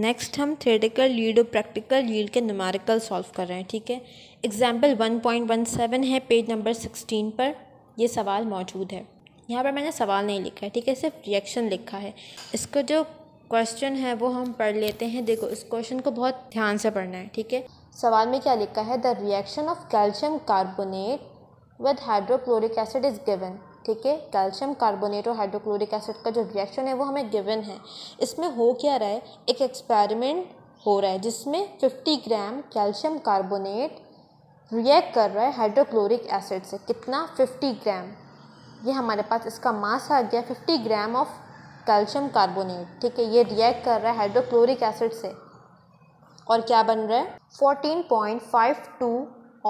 next हम theoretical yield और practical yield के नुमारिकल सॉल्व कर रहे हैं ठीक है example one point one seven है पेज नंबर सिक्सटीन पर ये सवाल मौजूद है यहाँ पर मैंने सवाल नहीं लिखा है ठीक है सिर्फ रिएक्शन लिखा है इसका जो क्वेश्चन है वो हम पढ़ लेते हैं देखो इस क्वेश्चन को बहुत ध्यान से पढ़ना है ठीक है सवाल में क्या लिखा है the reaction of calcium carbonate with hydrochloric acid is given ठीक है कैल्शियम कार्बोनेट और हाइड्रोक्लोरिक एसिड का जो रिएक्शन है वो हमें गिवन है इसमें हो क्या रहा है एक एक्सपेरिमेंट हो रहा है जिसमें 50 ग्राम कैल्शियम कार्बोनेट रिएक्ट कर रहा है हाइड्रोक्लोरिक एसिड से कितना 50 ग्राम ये हमारे पास इसका मास आ गया 50 ग्राम ऑफ कैल्शियम कार्बोनेट ठीक है ये रिएक्ट कर रहा है हाइड्रोक्लोरिक एसिड से और क्या बन रहा है 14.52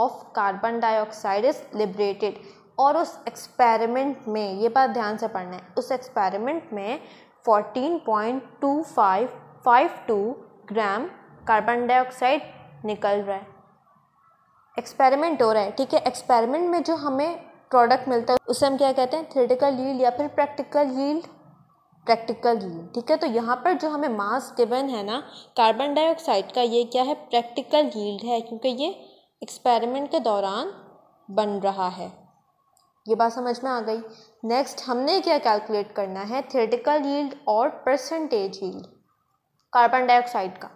of carbon dioxide is liberated और उस एक्सपेरिमेंट में ये बात ध्यान से पढ़ना है उस एक्सपेरिमेंट में 14.2552 ग्राम कार्बन डाइऑक्साइड निकल रहा है एक्सपेरिमेंट हो रहा है ठीक है एक्सपेरिमेंट में जो हमें प्रोडक्ट मिलता है उसे हम क्या कहते हैं थ्रेटिकल यील्ड या फिर प्रैक्टिकल यील्ड प्रैक्टिकल यील्ड ठीक है तो यहाँ पर जो हमें मास गिवन है ना कार्बन डाइऑक्साइड का ये क्या है प्रैक्टिकल यील्ड है क्योंकि ये एक्सपेरिमेंट के दौरान बन रहा है ये बात समझ में आ गई नेक्स्ट हमने क्या कैलकुलेट करना है थेटिकल यील्ड और परसेंटेज यील्ड कार्बन डाइऑक्साइड का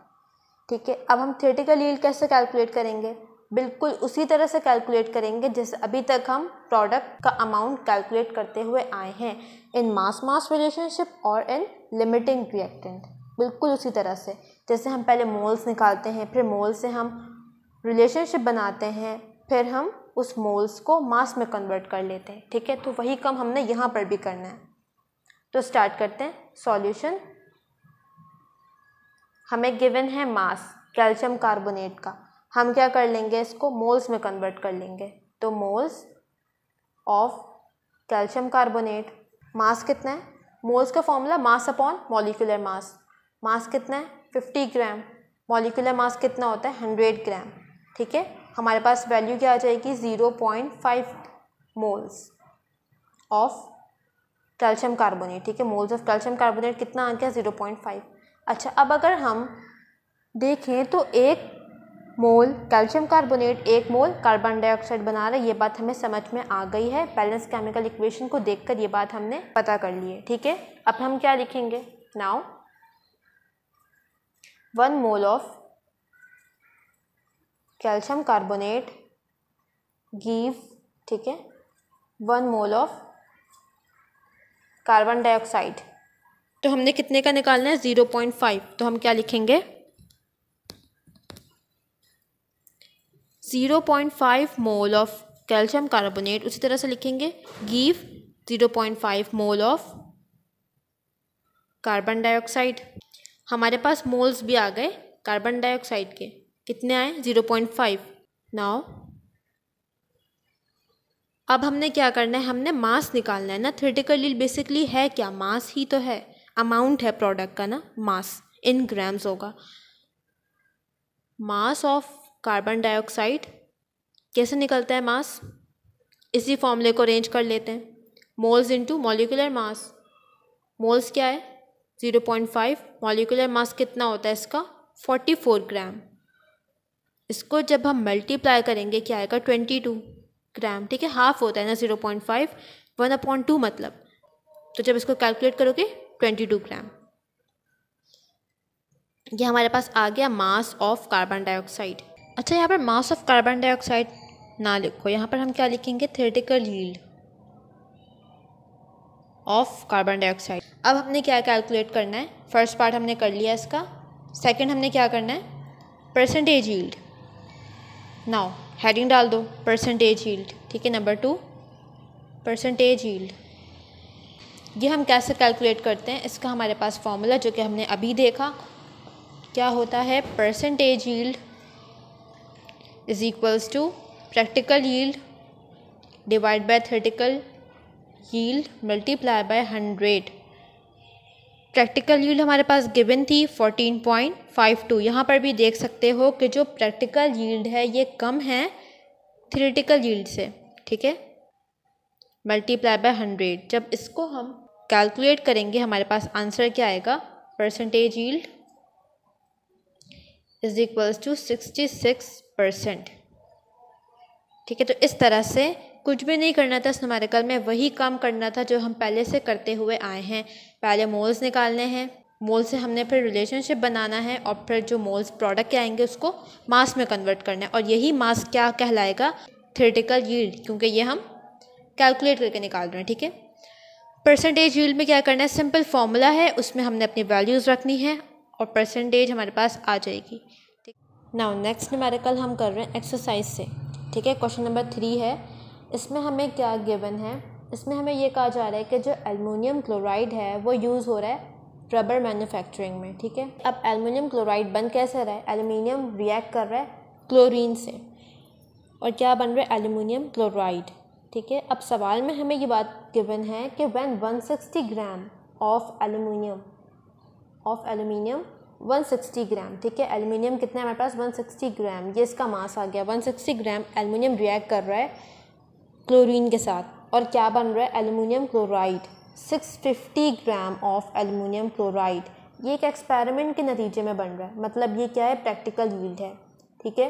ठीक है अब हम थेटिकल यील्ड कैसे कैलकुलेट करेंगे बिल्कुल उसी तरह से कैलकुलेट करेंगे जैसे अभी तक हम प्रोडक्ट का अमाउंट कैलकुलेट करते हुए आए हैं इन मास मास रिलेशनशिप और इन लिमिटिंग रिएक्टेंट बिल्कुल उसी तरह से जैसे हम पहले मोल्स निकालते हैं फिर मोल से हम रिलेशनशिप बनाते हैं फिर हम उस मोल्स को मास में कन्वर्ट कर लेते हैं ठीक है तो वही कम हमने यहाँ पर भी करना है तो स्टार्ट करते हैं सॉल्यूशन हमें गिवन है मास कैल्शियम कार्बोनेट का हम क्या कर लेंगे इसको मोल्स में कन्वर्ट कर लेंगे तो moles of calcium carbonate mass कितना है मोल्स का formula mass upon molecular mass mass कितना है फिफ्टी ग्राम मॉलिकुलर मास कितना होता है हंड्रेड ग्राम ठीक है हमारे पास वैल्यू क्या आ जाएगी zero point five moles of calcium carbonate ठीक है मोल्स ऑफ कैल्शियम कार्बोनेट कितना आ गया ज़ीरो पॉइंट फाइव अच्छा अब अगर हम देखें तो एक मोल कैल्शियम कार्बोनेट एक मोल कार्बन डाइऑक्साइड बना रहा है ये बात हमें समझ में आ गई है बैलेंस केमिकल इक्वेशन को देखकर ये बात हमने पता कर ली है ठीक है अब हम क्या लिखेंगे now one mole of calcium carbonate give ठीक है one mole of carbon dioxide तो हमने कितने का निकालना है ज़ीरो पॉइंट फाइव तो हम क्या लिखेंगे zero point five mole of calcium carbonate उसी तरह से लिखेंगे give zero point five mole of carbon dioxide हमारे पास मोल्स भी आ गए कार्बन डाइऑक्साइड के कितने आए ज़ीरो पॉइंट फाइव नाओ अब हमने क्या करना है हमने मास निकालना है ना थ्रेटिकली बेसिकली है क्या मास ही तो है अमाउंट है प्रोडक्ट का ना मास इन ग्राम्स होगा मास ऑफ कार्बन डाइऑक्साइड कैसे निकलता है मास इसी फॉर्मूले को अरेंज कर लेते हैं moles into molecular mass moles क्या है zero point five molecular mass कितना होता है इसका फोर्टी फोर ग्राम इसको जब हम मल्टीप्लाई करेंगे क्या आएगा ट्वेंटी टू ग्राम ठीक है हाफ होता है ना zero point five one upon two मतलब तो जब इसको कैलकुलेट करोगे ट्वेंटी टू ग्राम ये हमारे पास आ गया मास ऑफ कार्बन डाइऑक्साइड अच्छा यहाँ पर मास ऑफ कार्बन डाइऑक्साइड ना लिखो यहाँ पर हम क्या लिखेंगे theoretical yield of carbon dioxide अब हमने क्या कैलकुलेट करना है फर्स्ट पार्ट हमने कर लिया इसका सेकंड हमने क्या करना है परसेंटेज यील्ड नाउ हेडिंग डाल दो परसेंटेज हील्ड ठीक है नंबर टू परसेंटेज हील्ड ये हम कैसे कैलकुलेट करते हैं इसका हमारे पास फॉर्मूला जो कि हमने अभी देखा क्या होता है percentage yield is equals to practical yield divide by theoretical yield multiply by hundred practical yield हमारे पास गिवन थी 14.52 यहाँ पर भी देख सकते हो कि जो प्रैक्टिकल यील्ड है ये कम है थ्योरेटिकल यील्ड से ठीक है मल्टीप्लाई बाय हंड्रेड जब इसको हम कैलकुलेट करेंगे हमारे पास आंसर क्या आएगा percentage yield is equals to sixty six percent ठीक है तो इस तरह से कुछ भी नहीं करना था इस हमारे कल में वही काम करना था जो हम पहले से करते हुए आए हैं पहले मोल्स निकालने हैं मोल से हमने फिर रिलेशनशिप बनाना है और फिर जो मोल्स प्रोडक्ट के आएंगे उसको मास में कन्वर्ट करना है और यही मास क्या कहलाएगा थ्रेटिकल यील्ड क्योंकि ये हम कैलकुलेट करके निकाल रहे हैं ठीक है परसेंटेज यील्ड में क्या करना है सिंपल फार्मूला है उसमें हमने अपनी वैल्यूज़ रखनी है और परसेंटेज हमारे पास आ जाएगी ठीक नाउ नेक्स्ट हमारे कल हम कर रहे हैं एक्सरसाइज से ठीक है क्वेश्चन नंबर थ्री है इसमें हमें क्या गिवन है इसमें हमें ये कहा जा रहा है कि जो एलमोनियम क्लोराइड है वो यूज़ हो रहा है रबर मैन्युफैक्चरिंग में ठीक है अब एलमोनियम क्लोराइड बन कैसे रहा है एलमिनियम रिएक्ट कर रहा है क्लोरीन से और क्या बन रहा है एलुमिनियम क्लोराइड ठीक है अब सवाल में हमें ये बात गिवन है कि one sixty gram of aluminium of aluminium 160 gram ठीक है एलुमिनियम कितना है हमारे पास 160 ग्राम ये इसका मास आ गया 160 ग्राम एलुमिनियम रिएक्ट कर रहा है क्लोरीन के साथ और क्या बन रहा है aluminium chloride 650 gram of aluminium chloride ये एक एक्सपेरिमेंट के नतीजे में बन रहा है मतलब ये क्या है प्रैक्टिकल यील्ड है ठीक है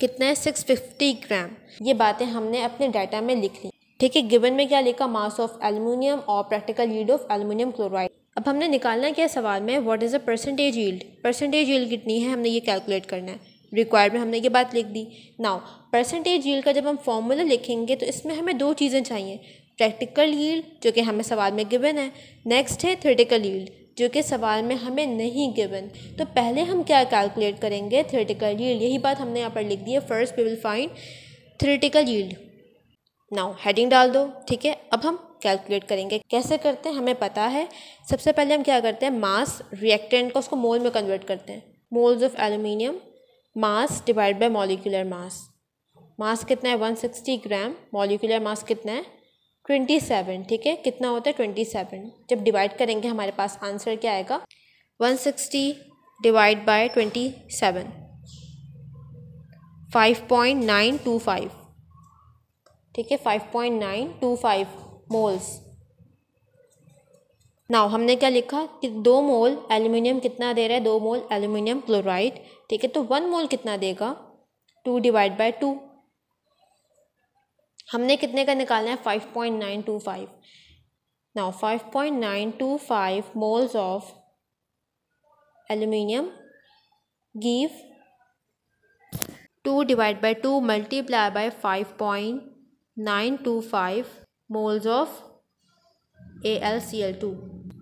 कितना है फिफ्टी ग्राम ये बातें हमने अपने डाटा में लिख ली ठीक है गिवन में क्या लिखा मास ऑफ एलमिनियम और practical yield of aluminium chloride अब हमने निकालना क्या सवाल में what is a percentage yield percentage yield कितनी है हमने ये कैलकुलेट करना है रिक्वायर्ड में हमने ये बात लिख दी नाउ परसेंटेज यील्ड का जब हम फॉर्मूला लिखेंगे तो इसमें हमें दो चीज़ें चाहिए प्रैक्टिकल यील्ड जो कि हमें सवाल में गिवन है नेक्स्ट है थ्योरेटिकल यील्ड जो कि सवाल में हमें नहीं गिवन तो पहले हम क्या कैलकुलेट करेंगे थ्योरेटिकल यील्ड यही बात हमने यहाँ पर लिख दी है first we will find theoretical yield now heading डाल दो ठीक है अब हम कैलकुलेट करेंगे कैसे करते हैं हमें पता है सबसे पहले हम क्या करते हैं मास रिएक्टेंट को उसको मोल में कन्वर्ट करते हैं moles of aluminium mass divide by molecular mass mass कितना है one sixty gram molecular mass कितना है ट्वेंटी सेवन ठीक है कितना होता है ट्वेंटी सेवन जब डिवाइड करेंगे हमारे पास आंसर क्या आएगा one sixty divide by twenty seven five point nine two five ठीक है five point nine two five moles now हमने क्या लिखा कि दो मोल एल्यूमिनियम कितना दे रहा है दो मोल एल्यूमिनियम क्लोराइड ठीक है तो वन मोल कितना देगा टू डिवाइड बाय टू हमने कितने का निकालना है five point nine two five now five point nine two five moles of aluminium point nine two five moles of A L C L two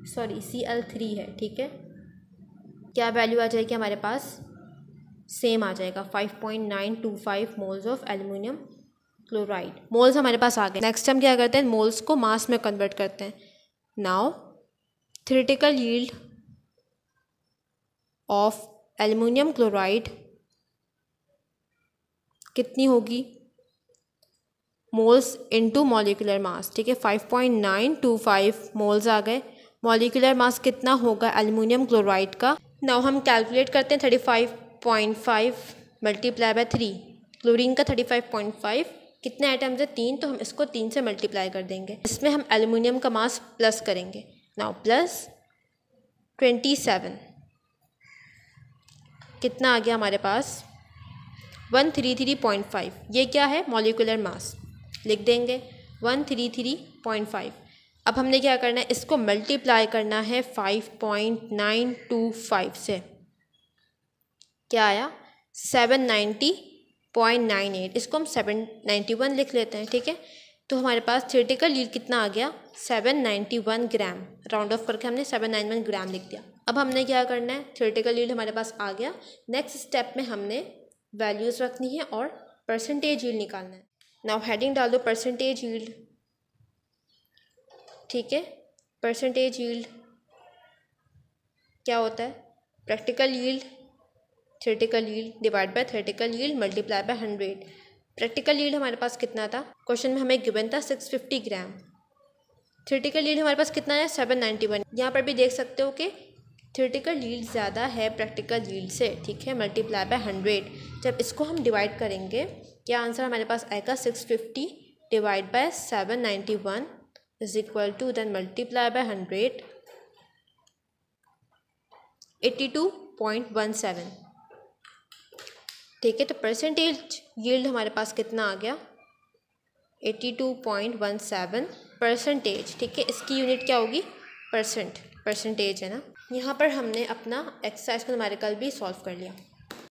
sorry C L three है ठीक है क्या value आ जाएगी हमारे पास सेम आ जाएगा five point nine two five moles of aluminium chloride moles हमारे पास आ गए नेक्स्ट हम क्या करते हैं मोल्स को मास में कन्वर्ट करते हैं now theoretical yield of aluminium chloride कितनी होगी मोल्स इनटू मॉलिकुलर मास ठीक है five point nine two five moles आ गए मॉलिकुलर मास कितना होगा एलमिनियम क्लोराइड का नाउ हम कैलकुलेट करते हैं thirty five point five multiply by three chlorine का थर्टी फाइव पॉइंट फाइव कितने आइटम्स है तीन तो हम इसको तीन से मल्टीप्लाई कर देंगे इसमें हम एलुमिनियम का मास प्लस करेंगे नाउ प्लस ट्वेंटी सेवन कितना आ गया हमारे पास one three three point five ये क्या है मॉलिकुलर मास लिख देंगे one three three point five अब हमने क्या करना है इसको मल्टीप्लाई करना है five point nine two five से क्या आया seven ninety point nine eight इसको हम सेवन नाइन्टी वन लिख लेते हैं ठीक है तो हमारे पास थियोरेटिकल यील्ड कितना आ गया seven ninety one gram round off करके हमने सेवन नाइन वन ग्राम लिख दिया अब हमने क्या करना है थियोरेटिकल यील्ड हमारे पास आ गया नेक्स्ट स्टेप में हमने वैल्यूज़ रखनी है और परसेंटेज यील्ड निकालना है नाउ हेडिंग डाल दो परसेंटेज यील्ड ठीक है परसेंटेज यील्ड क्या होता है practical yield theoretical yield divide by theoretical yield multiply by hundred practical yield हमारे पास कितना था क्वेश्चन में हमें गिवन था six fifty gram theoretical yield हमारे पास कितना है सेवन नाइन्टी वन यहाँ पर भी देख सकते हो कि थर्टिकल यील्ड ज़्यादा है प्रैक्टिकल यील्ड से ठीक है मल्टीप्लाई बाय हंड्रेड जब इसको हम डिवाइड करेंगे क्या आंसर हमारे पास आएगा six fifty divide by seven ninety one is equal to then multiply by 100 82.17 ठीक है तो परसेंटेज यील्ड हमारे पास कितना आ गया 82.17 परसेंटेज ठीक है इसकी यूनिट क्या होगी परसेंट परसेंटेज है ना यहाँ पर हमने अपना एक्सरसाइज को हमारे कल भी सॉल्व कर लिया